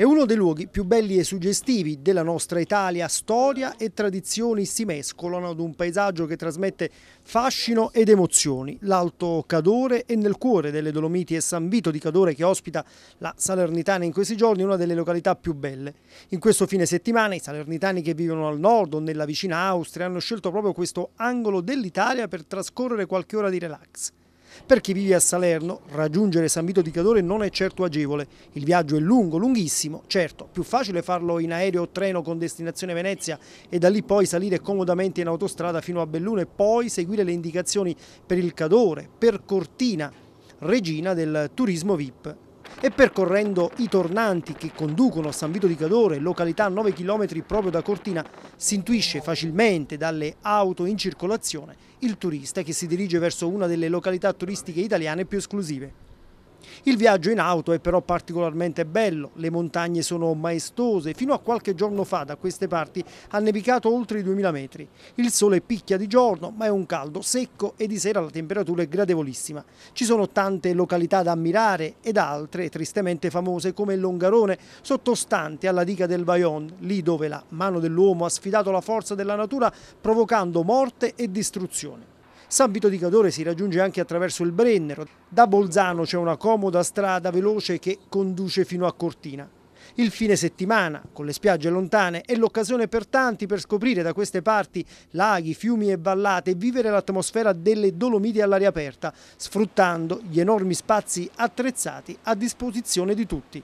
È uno dei luoghi più belli e suggestivi della nostra Italia. Storia e tradizioni si mescolano ad un paesaggio che trasmette fascino ed emozioni. L'Alto Cadore è nel cuore delle Dolomiti e San Vito di Cadore che ospita la Salernitana in questi giorni, una delle località più belle. In questo fine settimana i salernitani che vivono al nord o nella vicina Austria hanno scelto proprio questo angolo dell'Italia per trascorrere qualche ora di relax. Per chi vive a Salerno, raggiungere San Vito di Cadore non è certo agevole. Il viaggio è lungo, lunghissimo, certo, più facile farlo in aereo o treno con destinazione Venezia e da lì poi salire comodamente in autostrada fino a Belluno e poi seguire le indicazioni per il Cadore, per Cortina, regina del turismo VIP e percorrendo i tornanti che conducono a San Vito di Cadore, località a 9 km proprio da Cortina, si intuisce facilmente dalle auto in circolazione il turista che si dirige verso una delle località turistiche italiane più esclusive. Il viaggio in auto è però particolarmente bello, le montagne sono maestose, fino a qualche giorno fa da queste parti ha nevicato oltre i 2000 metri. Il sole picchia di giorno ma è un caldo secco e di sera la temperatura è gradevolissima. Ci sono tante località da ammirare ed altre tristemente famose come Longarone, sottostante alla diga del Vaion, lì dove la mano dell'uomo ha sfidato la forza della natura provocando morte e distruzione. San Vito di Cadore si raggiunge anche attraverso il Brennero. Da Bolzano c'è una comoda strada veloce che conduce fino a Cortina. Il fine settimana, con le spiagge lontane, è l'occasione per tanti per scoprire da queste parti laghi, fiumi e vallate e vivere l'atmosfera delle Dolomiti all'aria aperta, sfruttando gli enormi spazi attrezzati a disposizione di tutti.